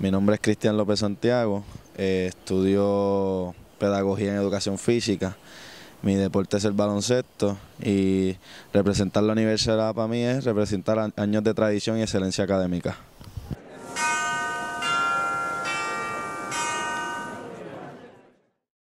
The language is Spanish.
Mi nombre es Cristian López Santiago, eh, estudio pedagogía en educación física. Mi deporte es el baloncesto y representar la universidad para mí es representar años de tradición y excelencia académica.